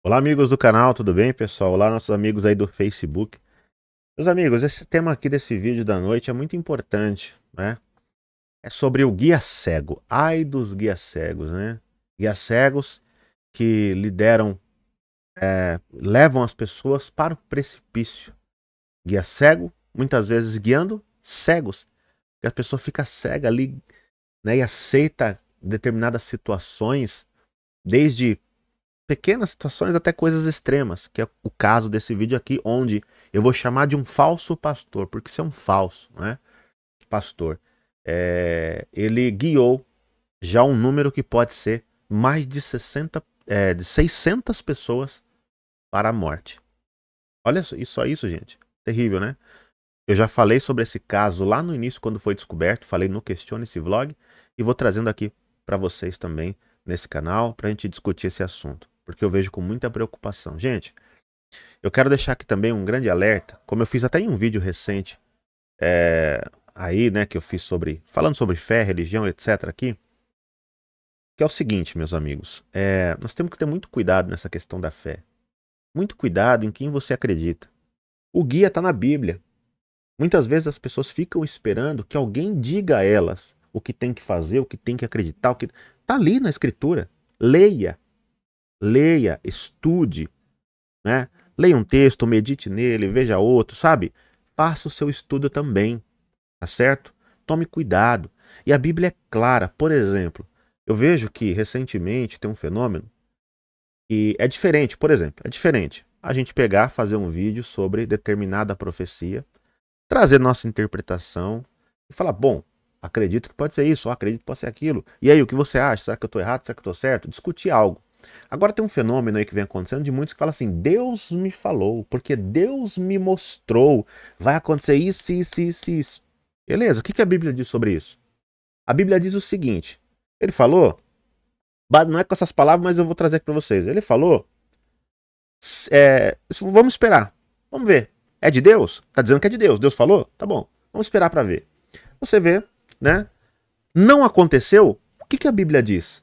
Olá, amigos do canal, tudo bem, pessoal? Olá, nossos amigos aí do Facebook. Meus amigos, esse tema aqui desse vídeo da noite é muito importante, né? É sobre o guia cego. Ai dos guias cegos, né? Guias cegos que lideram, é, levam as pessoas para o precipício. Guia cego, muitas vezes guiando cegos. E a pessoa fica cega ali né, e aceita determinadas situações, desde pequenas situações até coisas extremas, que é o caso desse vídeo aqui, onde eu vou chamar de um falso pastor, porque isso é um falso, né? Pastor. É, ele guiou já um número que pode ser mais de 60, é, de 600 pessoas para a morte. Olha só, só isso, gente. Terrível, né? Eu já falei sobre esse caso lá no início, quando foi descoberto, falei no Questione esse vlog, e vou trazendo aqui para vocês também nesse canal para a gente discutir esse assunto porque eu vejo com muita preocupação. Gente, eu quero deixar aqui também um grande alerta, como eu fiz até em um vídeo recente, é, aí, né, que eu fiz sobre, falando sobre fé, religião, etc. aqui, que é o seguinte, meus amigos, é, nós temos que ter muito cuidado nessa questão da fé. Muito cuidado em quem você acredita. O guia está na Bíblia. Muitas vezes as pessoas ficam esperando que alguém diga a elas o que tem que fazer, o que tem que acreditar, o que está ali na escritura. Leia, leia, estude, né? Leia um texto, medite nele, veja outro, sabe? Faça o seu estudo também, tá certo? Tome cuidado. E a Bíblia é clara, por exemplo, eu vejo que recentemente tem um fenômeno que é diferente, por exemplo, é diferente a gente pegar, fazer um vídeo sobre determinada profecia, trazer nossa interpretação e falar, bom, acredito que pode ser isso, ou acredito que pode ser aquilo. E aí, o que você acha? Será que eu estou errado? Será que eu estou certo? Discutir algo. Agora tem um fenômeno aí que vem acontecendo de muitos que falam assim: Deus me falou, porque Deus me mostrou, vai acontecer isso, isso, isso, isso. Beleza, o que, a Bíblia diz sobre isso? A Bíblia diz o seguinte: ele falou, não é com essas palavras, mas eu vou trazer aqui para vocês. Ele falou, é, vamos esperar, vamos ver. É de Deus? Tá dizendo que é de Deus. Deus falou? Tá bom, vamos esperar para ver. Você vê, né? Não aconteceu, o que a Bíblia diz?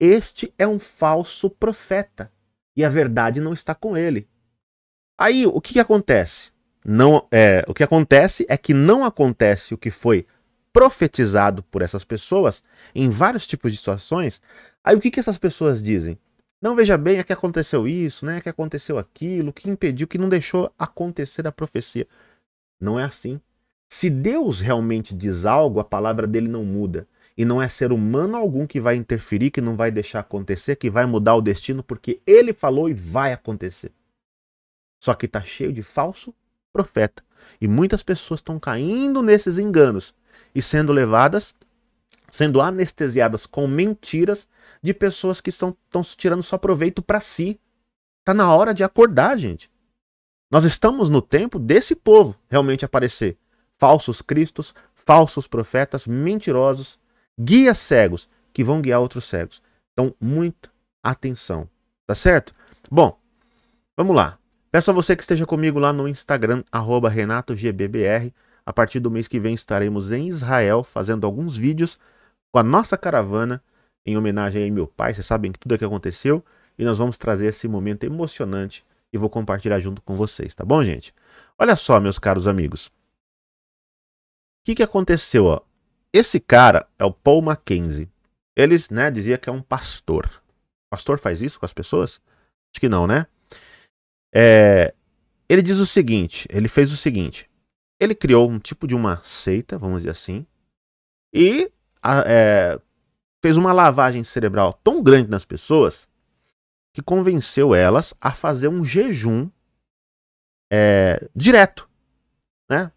Este é um falso profeta e a verdade não está com ele. Aí o que, que acontece? Não, é, o que acontece é que não acontece o que foi profetizado por essas pessoas em vários tipos de situações. Aí o que, que essas pessoas dizem? Não veja bem, é que aconteceu isso, né? É que aconteceu aquilo, que impediu, que não deixou acontecer a profecia. Não é assim. Se Deus realmente diz algo, a palavra dele não muda e não é ser humano algum que vai interferir, que não vai deixar acontecer, que vai mudar o destino, porque ele falou e vai acontecer. Só que está cheio de falso profeta. E muitas pessoas estão caindo nesses enganos e sendo levadas, sendo anestesiadas com mentiras de pessoas que estão, tirando só proveito para si. Está na hora de acordar, gente. Nós estamos no tempo desse povo realmente aparecer. Falsos cristos, falsos profetas, mentirosos, guias cegos que vão guiar outros cegos. Então, muita atenção, tá certo? Bom, vamos lá. Peço a você que esteja comigo lá no Instagram, RenatoGBBR. A partir do mês que vem estaremos em Israel fazendo alguns vídeos com a nossa caravana em homenagem aí meu pai. Vocês sabem tudo o que aconteceu e nós vamos trazer esse momento emocionante e vou compartilhar junto com vocês, tá bom, gente? Olha só, meus caros amigos. O que, que aconteceu? Ó? Esse cara é o Paul Mackenzie. Eles, né, dizia que é um pastor. O pastor faz isso com as pessoas? Acho que não, né? É, ele diz o seguinte, ele fez o seguinte. Ele criou um tipo de uma seita, vamos dizer assim, e a, é, fez uma lavagem cerebral tão grande nas pessoas que convenceu elas a fazer um jejum é, direto, né?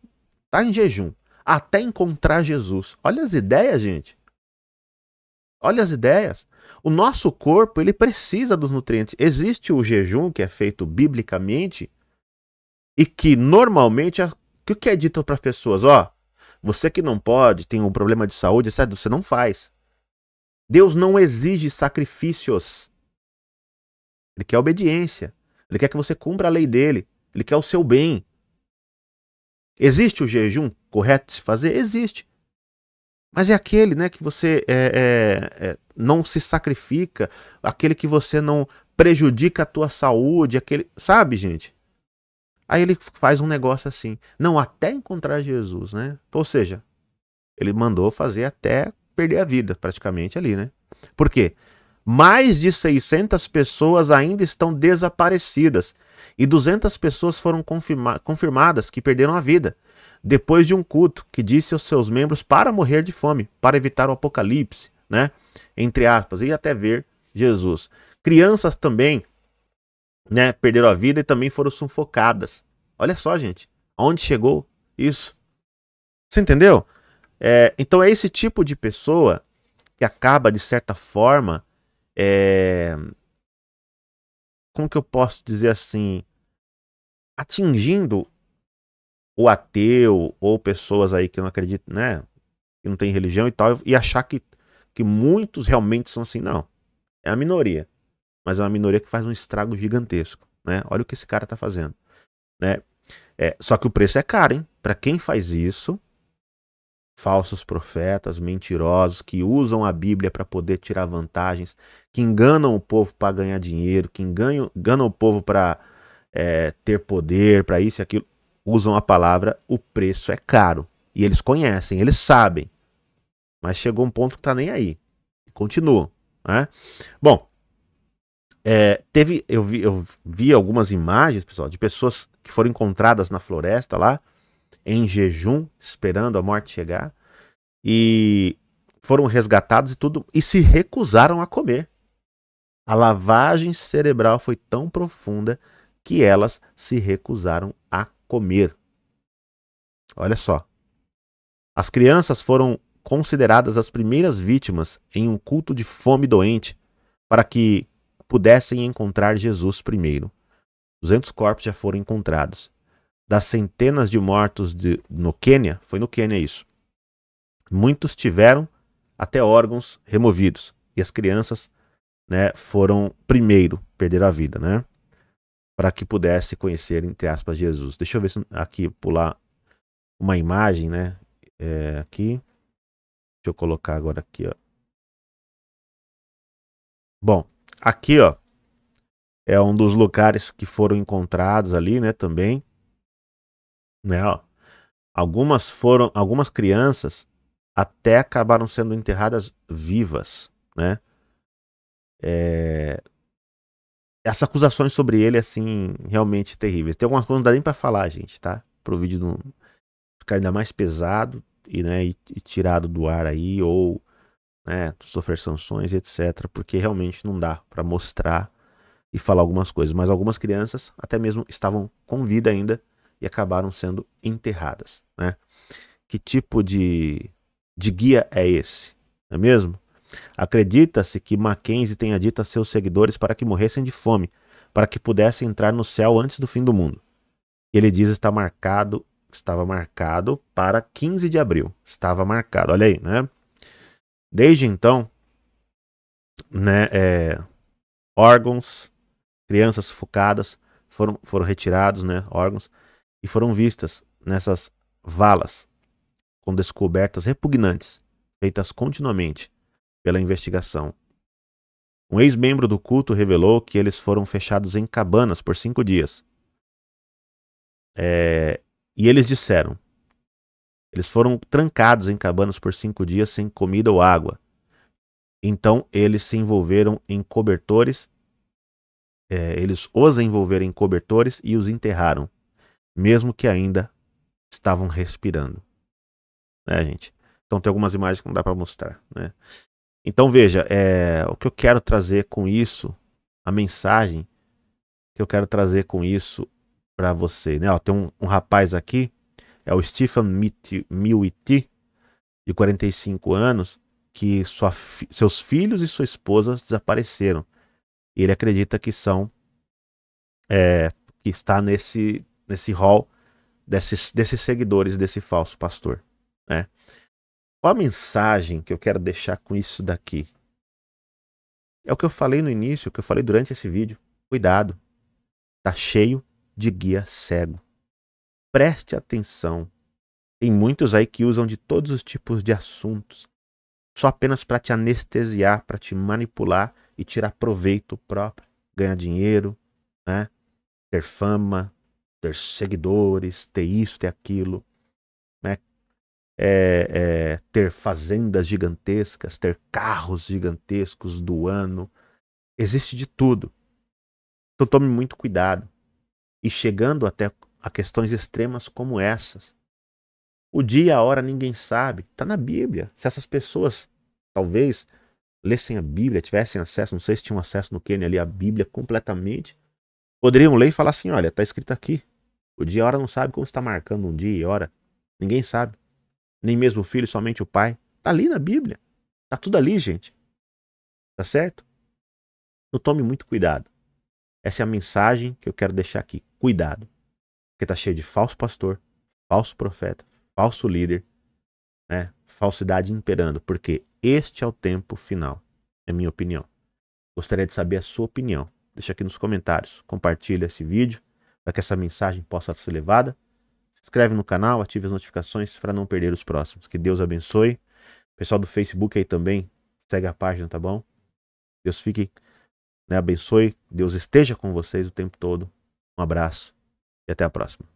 Tá em jejum até encontrar Jesus. Olha as ideias, gente. Olha as ideias. O nosso corpo, ele precisa dos nutrientes. Existe o jejum que é feito biblicamente e que normalmente é, o é, que é dito para as pessoas, ó, você que não pode, tem um problema de saúde, certo? você não faz. Deus não exige sacrifícios. Ele quer obediência. Ele quer que você cumpra a lei dele. Ele quer o seu bem. Existe o jejum correto de se fazer? Existe. Mas é aquele né, que você é, é, é, não se sacrifica, aquele que você não prejudica a tua saúde, aquele. Sabe, gente? Aí ele faz um negócio assim. Não, até encontrar Jesus, né? Ou seja, ele mandou fazer até perder a vida, praticamente ali, né? Por quê? mais de 600 pessoas ainda estão desaparecidas e 200 pessoas foram confirma confirmadas que perderam a vida depois de um culto que disse aos seus membros para morrer de fome, para evitar o apocalipse, né? Entre aspas, e até ver Jesus. Crianças também, né, perderam a vida e também foram sufocadas. Olha só, gente, aonde chegou isso? Você entendeu? É, então é esse tipo de pessoa que acaba, de certa forma, é, como que eu posso dizer assim, atingindo o ateu ou pessoas aí que não acreditam, né, que não tem religião e tal, e achar que, que muitos realmente são assim, não. É a minoria, mas é uma minoria que faz um estrago gigantesco, né? Olha o que esse cara tá fazendo, né? É, só que o preço é caro, hein? Para quem faz isso, falsos profetas, mentirosos, que usam a Bíblia para poder tirar vantagens, que enganam o povo para ganhar dinheiro, que enganam, enganam o povo para é, ter poder, para isso e aquilo, usam a palavra o preço é caro. E eles conhecem, eles sabem. Mas chegou um ponto que tá nem aí. Continua. Né? Bom, é, teve eu vi, eu vi algumas imagens, pessoal, de pessoas que foram encontradas na floresta lá, em jejum, esperando a morte chegar, e foram resgatados e tudo, e se recusaram a comer. A lavagem cerebral foi tão profunda que elas se recusaram a comer. Olha só. As crianças foram consideradas as primeiras vítimas em um culto de fome doente para que pudessem encontrar Jesus primeiro. 200 corpos já foram encontrados das centenas de mortos de, no Quênia, foi no Quênia isso. Muitos tiveram até órgãos removidos e as crianças, né, foram primeiro perder a vida, né? Para que pudesse conhecer entre aspas Jesus. Deixa eu ver se aqui pular uma imagem, né? É, aqui. Deixa eu colocar agora aqui, ó. Bom, aqui, ó, é um dos lugares que foram encontrados ali, né, também. Né? Algumas foram, algumas crianças até acabaram sendo enterradas vivas, né? É... Essas acusações sobre ele, assim, realmente terríveis. Tem algumas coisas que não dá nem pra falar, gente, tá? Pro vídeo não ficar ainda mais pesado e, né, e, e tirado do ar aí, ou né, sofrer sanções, etc. Porque realmente não dá para mostrar e falar algumas coisas. Mas algumas crianças até mesmo estavam com vida ainda e acabaram sendo enterradas. Né? Que tipo de, de guia é esse? Não é mesmo? Acredita-se que Mackenzie tenha dito a seus seguidores para que morressem de fome, para que pudessem entrar no céu antes do fim do mundo. Ele diz está marcado, estava marcado para 15 de abril. Estava marcado, olha aí, né? Desde então, né, é, órgãos, crianças focadas foram, foram retirados, né, órgãos, e foram vistas nessas valas com descobertas repugnantes feitas continuamente pela investigação. Um ex-membro do culto revelou que eles foram fechados em cabanas por cinco dias. É, e eles disseram: eles foram trancados em cabanas por cinco dias sem comida ou água. Então eles se envolveram em cobertores, é, eles os envolveram em cobertores e os enterraram mesmo que ainda estavam respirando. Né, gente? Então tem algumas imagens que não dá para mostrar, né? Então veja, é, o que eu quero trazer com isso, a mensagem que eu quero trazer com isso para você, né? Ó, tem um, um, rapaz aqui, é o Stephen Milwiti, de 45 anos, que sua, seus filhos e sua esposa desapareceram. E ele acredita que são é, que está nesse nesse hall desses, desses seguidores desse falso pastor. Né? Qual a mensagem que eu quero deixar com isso daqui? É o que eu falei no início, o que eu falei durante esse vídeo. Cuidado, tá cheio de guia cego. Preste atenção. Tem muitos aí que usam de todos os tipos de assuntos, só apenas para te anestesiar, para te manipular e tirar proveito próprio, ganhar dinheiro, né? ter fama, ter seguidores, ter isso, ter aquilo, né? É, é, ter fazendas gigantescas, ter carros gigantescos do ano. Existe de tudo. Então tome muito cuidado. E chegando até a questões extremas como essas. O dia e a hora ninguém sabe. Está na Bíblia. Se essas pessoas talvez lessem a Bíblia, tivessem acesso, não sei se tinham acesso no Quênia ali, a Bíblia completamente, poderiam ler e falar assim: olha, está escrito aqui. O dia e a hora não sabe como está marcando um dia e hora. Ninguém sabe. Nem mesmo o filho, somente o pai. Tá ali na Bíblia. Tá tudo ali, gente. Tá certo? Então tome muito cuidado. Essa é a mensagem que eu quero deixar aqui. Cuidado. Porque tá cheio de falso pastor, falso profeta, falso líder, né? Falsidade imperando, porque este é o tempo final. É minha opinião. Gostaria de saber a sua opinião. Deixa aqui nos comentários, compartilha esse vídeo para que essa mensagem possa ser levada. Se inscreve no canal, ative as notificações para não perder os próximos. Que Deus abençoe. Pessoal do Facebook aí também, segue a página, tá bom? Deus fique, né, abençoe. Deus esteja com vocês o tempo todo. Um abraço e até a próxima.